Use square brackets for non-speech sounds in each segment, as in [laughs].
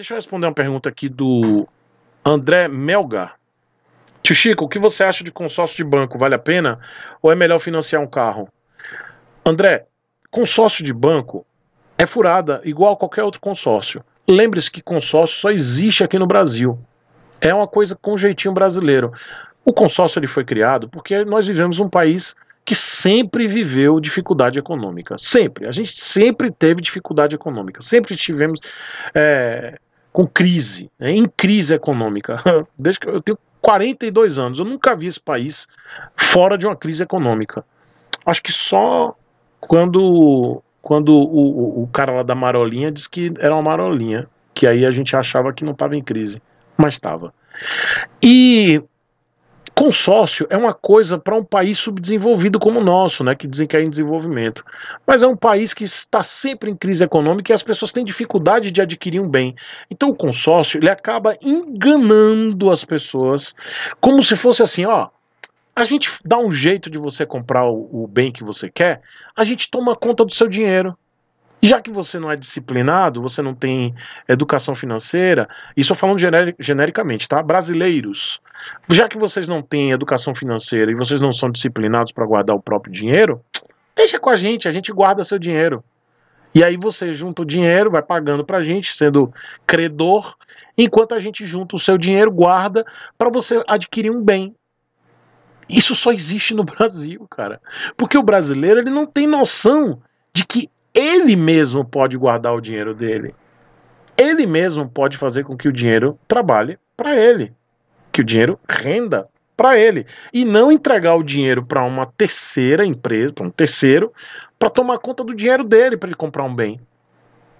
Deixa eu responder uma pergunta aqui do André Melgar. Tio Chico, o que você acha de consórcio de banco? Vale a pena? Ou é melhor financiar um carro? André, consórcio de banco é furada igual a qualquer outro consórcio. Lembre-se que consórcio só existe aqui no Brasil. É uma coisa com jeitinho brasileiro. O consórcio ele foi criado porque nós vivemos um país que sempre viveu dificuldade econômica. Sempre. A gente sempre teve dificuldade econômica. Sempre tivemos é, com crise, né, em crise econômica. [laughs] Desde que eu tenho 42 anos, eu nunca vi esse país fora de uma crise econômica. Acho que só quando quando o, o, o cara lá da marolinha disse que era uma marolinha, que aí a gente achava que não estava em crise, mas estava. E Consórcio é uma coisa para um país subdesenvolvido como o nosso, né, que dizem que é em desenvolvimento. Mas é um país que está sempre em crise econômica e as pessoas têm dificuldade de adquirir um bem. Então o consórcio ele acaba enganando as pessoas, como se fosse assim, ó, a gente dá um jeito de você comprar o, o bem que você quer, a gente toma conta do seu dinheiro. Já que você não é disciplinado, você não tem educação financeira, isso falando genericamente, tá? Brasileiros, já que vocês não têm educação financeira e vocês não são disciplinados para guardar o próprio dinheiro, deixa com a gente, a gente guarda seu dinheiro. E aí você junta o dinheiro, vai pagando para a gente, sendo credor, enquanto a gente junta o seu dinheiro, guarda para você adquirir um bem. Isso só existe no [laughs] Brasil, cara. Porque o brasileiro ele não tem noção de que ele mesmo pode guardar o dinheiro dele. Ele mesmo pode fazer com que o dinheiro trabalhe para ele, que o dinheiro renda para ele e não entregar o dinheiro para uma terceira empresa, para um terceiro, para tomar conta do dinheiro dele para ele comprar um bem.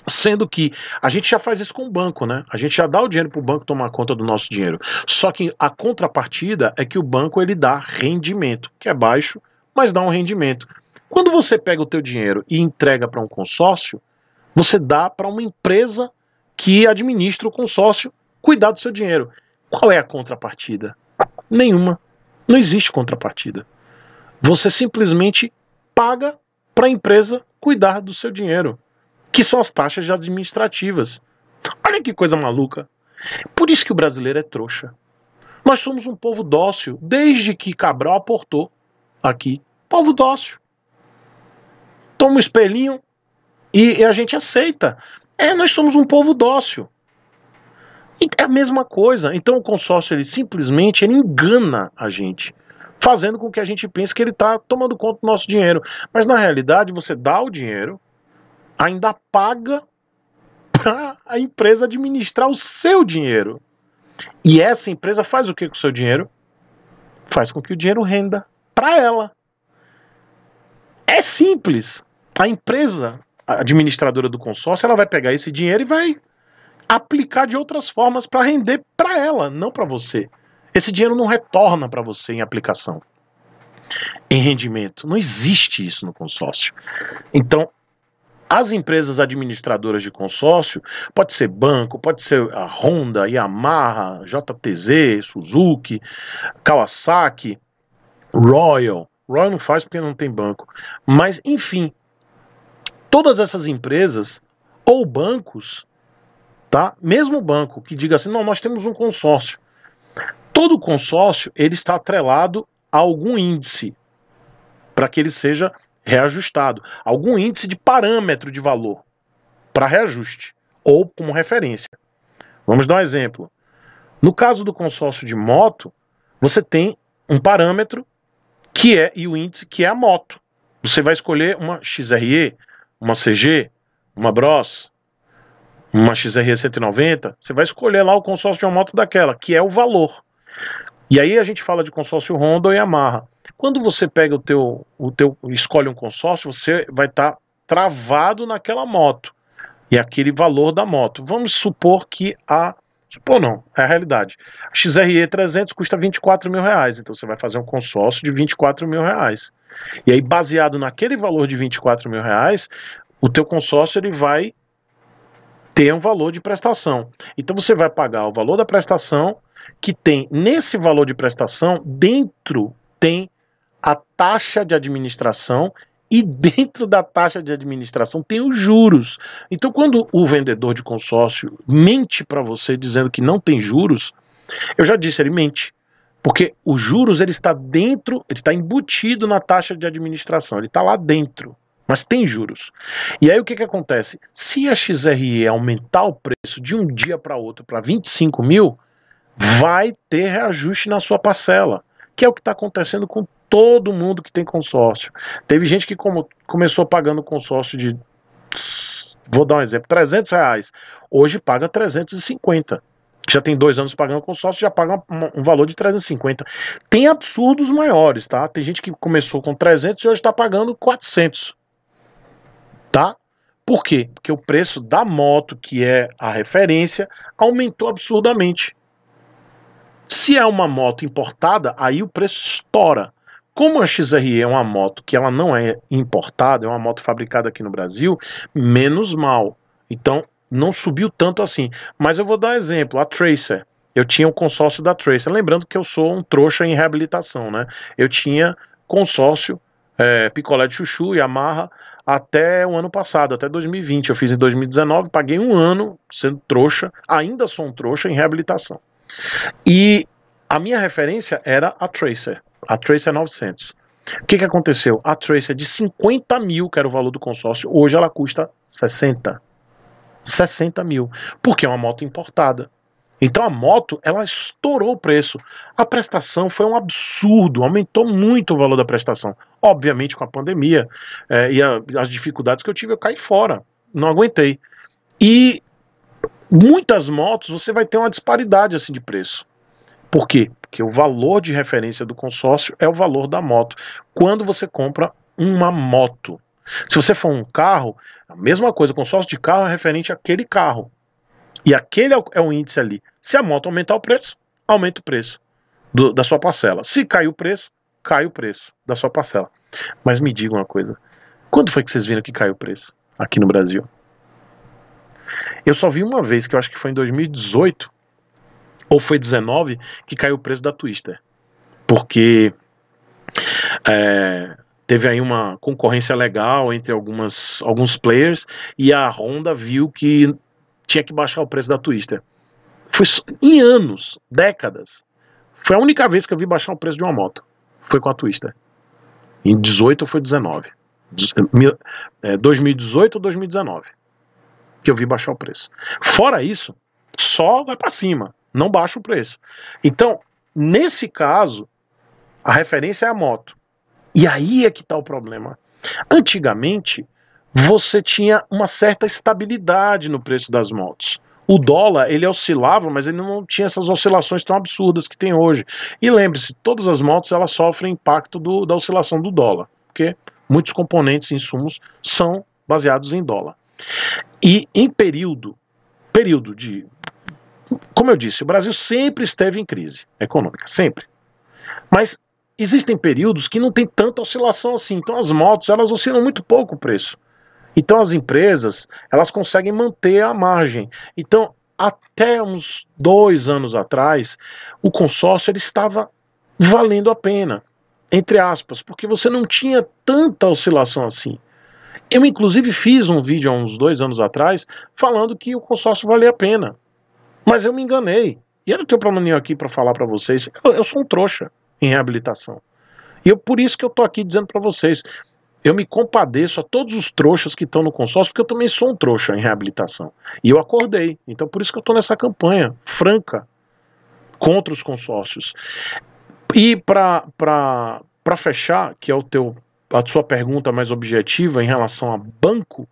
Sendo que a gente já faz isso com o banco, né? A gente já dá o dinheiro para o banco tomar conta do nosso dinheiro. Só que a contrapartida é que o banco ele dá rendimento, que é baixo, mas dá um rendimento. Quando você pega o teu dinheiro e entrega para um consórcio, você dá para uma empresa que administra o consórcio cuidar do seu dinheiro. Qual é a contrapartida? Nenhuma. Não existe contrapartida. Você simplesmente paga para a empresa cuidar do seu dinheiro, que são as taxas administrativas. Olha que coisa maluca. Por isso que o brasileiro é trouxa. Nós somos um povo dócil, desde que Cabral aportou aqui. Povo dócil toma um espelhinho e, e a gente aceita. É, nós somos um povo dócil. E é a mesma coisa. Então o consórcio ele simplesmente ele engana a gente, fazendo com que a gente pense que ele está tomando conta do nosso dinheiro. Mas na realidade você dá o dinheiro, ainda paga para a empresa administrar o seu dinheiro. E essa empresa faz o que com o seu dinheiro? Faz com que o dinheiro renda para ela. É simples. A empresa administradora do consórcio, ela vai pegar esse dinheiro e vai aplicar de outras formas para render para ela, não para você. Esse dinheiro não retorna para você em aplicação, em rendimento. Não existe isso no consórcio. Então, as empresas administradoras de consórcio, pode ser banco, pode ser a Honda, Yamaha, JTZ, Suzuki, Kawasaki, Royal. Royal não faz porque não tem banco. Mas, enfim, todas essas empresas ou bancos, tá? Mesmo o banco que diga assim, não, nós temos um consórcio. Todo consórcio ele está atrelado a algum índice para que ele seja reajustado, algum índice de parâmetro de valor para reajuste ou como referência. Vamos dar um exemplo. No caso do consórcio de moto, você tem um parâmetro que é e o índice que é a moto. Você vai escolher uma XRE, uma CG, uma Bros, uma XRE 190, você vai escolher lá o consórcio de uma moto daquela, que é o valor. E aí a gente fala de consórcio Honda ou Yamaha. Quando você pega o teu, o teu escolhe um consórcio, você vai estar tá travado naquela moto e aquele valor da moto. Vamos supor que a Tipo, não, é a realidade. A XRE 300 custa 24 mil reais, então você vai fazer um consórcio de 24 mil reais. E aí, baseado naquele valor de 24 mil reais, o teu consórcio ele vai ter um valor de prestação. Então você vai pagar o valor da prestação, que tem nesse valor de prestação, dentro tem a taxa de administração e dentro da taxa de administração tem os juros. Então, quando o vendedor de consórcio mente para você dizendo que não tem juros, eu já disse, ele mente. Porque os juros ele está dentro, ele está embutido na taxa de administração, ele está lá dentro, mas tem juros. E aí o que, que acontece? Se a XRE aumentar o preço de um dia para outro para 25 mil, vai ter reajuste na sua parcela, que é o que está acontecendo com todo mundo que tem consórcio. Teve gente que como, começou pagando consórcio de, vou dar um exemplo, 300 reais. Hoje paga 350 já tem dois anos pagando consórcio, já paga um valor de 350. Tem absurdos maiores, tá? Tem gente que começou com 300 e hoje está pagando 400, tá? Por quê? Porque o preço da moto, que é a referência, aumentou absurdamente. Se é uma moto importada, aí o preço estoura. Como a XRE é uma moto que ela não é importada, é uma moto fabricada aqui no Brasil, menos mal. Então não subiu tanto assim. Mas eu vou dar um exemplo, a Tracer. Eu tinha o um consórcio da Tracer. Lembrando que eu sou um trouxa em reabilitação, né? Eu tinha consórcio, é, picolé de chuchu, Yamaha, até o ano passado, até 2020. Eu fiz em 2019, paguei um ano sendo trouxa, ainda sou um trouxa em reabilitação. E a minha referência era a Tracer. A Tracer 900. É o que, que aconteceu? A Tracer é de 50 mil, que era o valor do consórcio, hoje ela custa 60. 60 mil, porque é uma moto importada. Então a moto, ela estourou o preço. A prestação foi um absurdo, aumentou muito o valor da prestação. Obviamente com a pandemia é, e a, as dificuldades que eu tive, eu caí fora, não aguentei. E muitas motos você vai ter uma disparidade assim de preço. Por quê? Porque o valor de referência do consórcio é o valor da moto. Quando você compra uma moto. Se você for um carro, a mesma coisa, o consórcio de carro é referente àquele carro. E aquele é o é índice ali. Se a moto aumentar o preço, aumenta o preço do, da sua parcela. Se cai o preço, cai o preço da sua parcela. Mas me diga uma coisa: quando foi que vocês viram que caiu o preço aqui no Brasil? Eu só vi uma vez, que eu acho que foi em 2018, ou foi 19 que caiu o preço da Twister, porque é, teve aí uma concorrência legal entre algumas, alguns players e a Honda viu que tinha que baixar o preço da Twister. Foi em anos, décadas. Foi a única vez que eu vi baixar o preço de uma moto. Foi com a Twister. Em 18 é, ou foi 19? 2018 ou 2019 que eu vi baixar o preço. Fora isso, só vai para cima. Não baixa o preço. Então, nesse caso, a referência é a moto. E aí é que está o problema. Antigamente, você tinha uma certa estabilidade no preço das motos. O dólar, ele oscilava, mas ele não tinha essas oscilações tão absurdas que tem hoje. E lembre-se, todas as motos elas sofrem impacto do, da oscilação do dólar, porque muitos componentes e insumos são baseados em dólar. E em período, período de como eu disse, o Brasil sempre esteve em crise econômica, sempre. Mas existem períodos que não tem tanta oscilação assim. Então as motos, elas oscilam muito pouco o preço. Então as empresas, elas conseguem manter a margem. Então, até uns dois anos atrás, o consórcio ele estava valendo a pena, entre aspas, porque você não tinha tanta oscilação assim. Eu, inclusive, fiz um vídeo há uns dois anos atrás falando que o consórcio valia a pena. Mas eu me enganei. E eu não tenho problema nenhum aqui para falar para vocês. Eu, eu, sou um trouxa em reabilitação. E eu, por isso que eu tô aqui dizendo para vocês. Eu me compadeço a todos os trouxas que estão no consórcio, porque eu também sou um trouxa em reabilitação. E eu acordei. Então por isso que eu tô nessa campanha franca contra os consórcios. E para fechar, que é o teu a sua pergunta mais objetiva em relação a banco,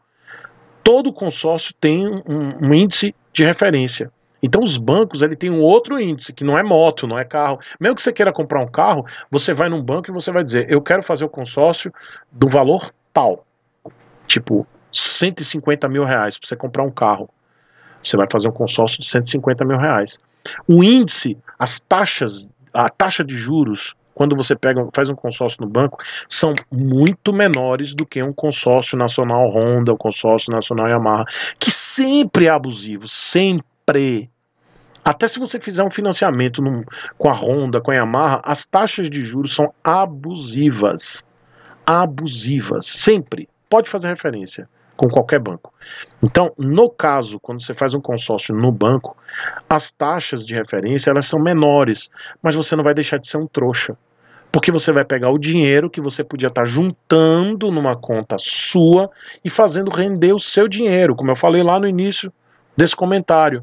todo consórcio tem um, um índice de referência. Então os bancos ele tem um outro índice que não é moto, não é carro. Mesmo que você queira comprar um carro, você vai num banco e você vai dizer: eu quero fazer o consórcio do valor tal, tipo 150 mil reais para você comprar um carro. Você vai fazer um consórcio de 150 mil reais. O índice, as taxas, a taxa de juros quando você pega, faz um consórcio no banco, são muito menores do que um consórcio nacional Honda, o consórcio nacional Yamaha, que sempre é abusivo, sempre pré, Até se você fizer um financiamento num, com a Honda, com a Yamaha, as taxas de juros são abusivas. Abusivas. Sempre. Pode fazer referência com qualquer banco. Então, no caso, quando você faz um consórcio no banco, as taxas de referência elas são menores, mas você não vai deixar de ser um trouxa. Porque você vai pegar o dinheiro que você podia estar juntando numa conta sua e fazendo render o seu dinheiro, como eu falei lá no início desse comentário.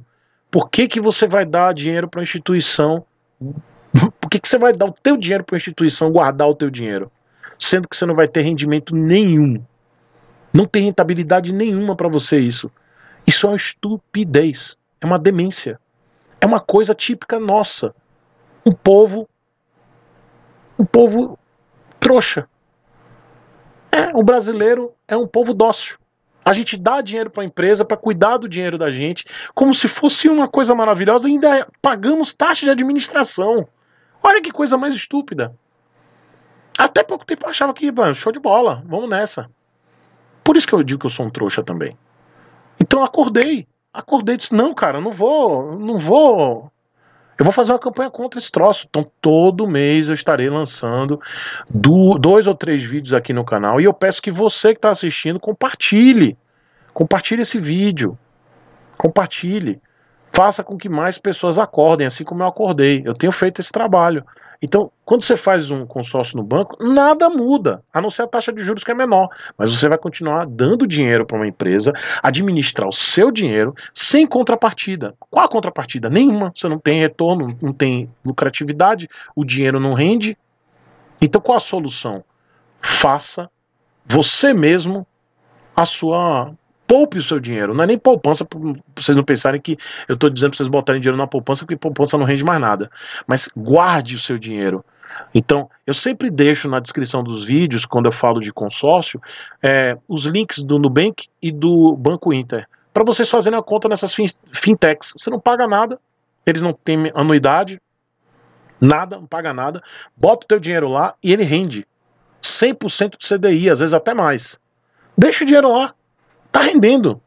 Por que, que você vai dar dinheiro para a instituição? Por que, que você vai dar o teu dinheiro para a instituição guardar o teu dinheiro? Sendo que você não vai ter rendimento nenhum. Não tem rentabilidade nenhuma para você isso. Isso é uma estupidez. É uma demência. É uma coisa típica nossa. Um povo. Um povo trouxa. É, o brasileiro é um povo dócil. A gente dá dinheiro para a empresa para cuidar do dinheiro da gente, como se fosse uma coisa maravilhosa, e ainda é, pagamos taxa de administração. Olha que coisa mais estúpida. Até pouco tempo eu achava que, mano, show de bola, vamos nessa. Por isso que eu digo que eu sou um trouxa também. Então acordei. Acordei e disse: não, cara, não vou, não vou eu vou fazer uma campanha contra esse troço. Então, todo mês eu estarei lançando do, dois ou três vídeos aqui no canal. E eu peço que você que está assistindo compartilhe. Compartilhe esse vídeo. Compartilhe. Faça com que mais pessoas acordem, assim como eu acordei. Eu tenho feito esse trabalho. Então, quando você faz um consórcio no banco, nada muda, a não ser a taxa de juros que é menor. Mas você vai continuar dando dinheiro para uma empresa administrar o seu dinheiro sem contrapartida. Qual a contrapartida? Nenhuma. Você não tem retorno, não tem lucratividade, o dinheiro não rende. Então, qual a solução? Faça você mesmo a sua poupe o seu dinheiro. Não é nem poupança, pra vocês não pensarem que eu estou dizendo para vocês botarem dinheiro na poupança, porque poupança não rende mais nada. Mas guarde o seu dinheiro. Então, eu sempre deixo na descrição dos vídeos, quando eu falo de consórcio, é, os links do Nubank e do Banco Inter, para vocês fazerem a conta nessas fintechs. Você não paga nada, eles não têm anuidade, nada, não paga nada. Bota o teu dinheiro lá e ele rende. 100% do CDI, às vezes até mais. Deixa o dinheiro lá, Tá rendendo.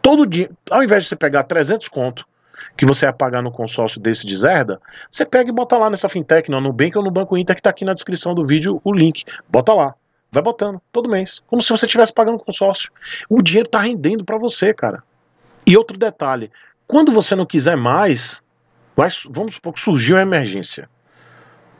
Todo dia, ao invés de você pegar 300 conto que você ia pagar no consórcio desse de Zerda, você pega e bota lá nessa fintech, no Nubank ou no Banco Inter, que tá aqui na descrição do vídeo o link. Bota lá. Vai botando, todo mês. Como se você estivesse pagando consórcio. O dinheiro tá rendendo para você, cara. E outro detalhe, quando você não quiser mais, vai, vamos supor que surgiu uma emergência.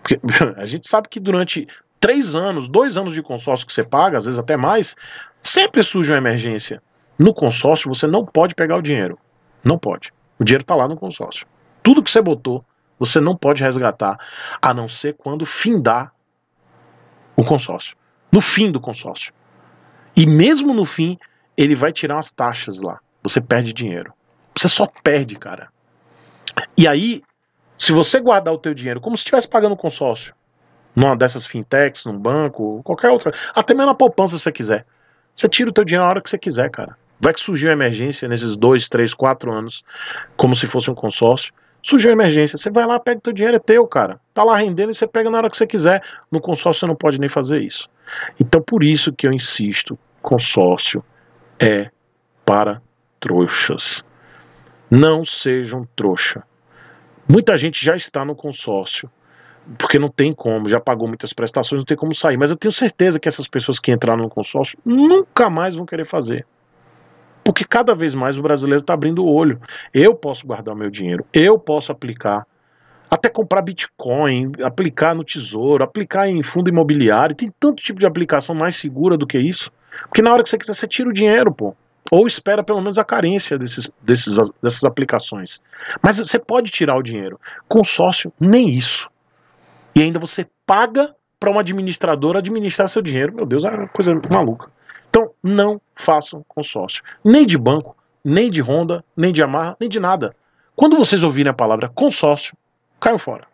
Porque [laughs] a gente sabe que durante três anos, dois anos de consórcio que você paga, às vezes até mais, sempre surge uma emergência. No consórcio você não pode pegar o dinheiro. Não pode. O dinheiro está lá no consórcio. Tudo que você botou, você não pode resgatar, a não ser quando findar o consórcio. No fim do consórcio. E mesmo no fim, ele vai tirar umas taxas lá. Você perde dinheiro. Você só perde, cara. E aí, se você guardar o teu dinheiro como se estivesse pagando consórcio, numa dessas fintechs, num banco, qualquer outra, até mesmo na poupança se você quiser. Você tira o teu dinheiro na hora que você quiser, cara. Vai que surgiu uma emergência nesses dois, três, quatro anos, como se fosse um consórcio. Surgiu uma emergência, você vai lá, pega o teu dinheiro, é teu, cara. Tá lá rendendo e você pega na hora que você quiser. No consórcio você não pode nem fazer isso. Então por isso que eu insisto, consórcio é para trouxas. Não sejam trouxa. Muita gente já está no consórcio porque não tem como, já pagou muitas prestações, não tem como sair. Mas eu tenho certeza que essas pessoas que entraram no consórcio nunca mais vão querer fazer. Porque cada vez mais o brasileiro está abrindo o olho. Eu posso guardar meu dinheiro, eu posso aplicar, até comprar Bitcoin, aplicar no tesouro, aplicar em fundo imobiliário. Tem tanto tipo de aplicação mais segura do que isso. Porque na hora que você quiser, você tira o dinheiro, pô. Ou espera pelo menos a carência desses, desses, dessas aplicações. Mas você pode tirar o dinheiro. Consórcio, nem isso e ainda você paga para uma administradora administrar seu dinheiro. Meu Deus, é uma coisa maluca. Então, não façam consórcio. Nem de banco, nem de Honda, nem de Yamaha, nem de nada. Quando vocês ouvirem a palavra consórcio, caiam fora.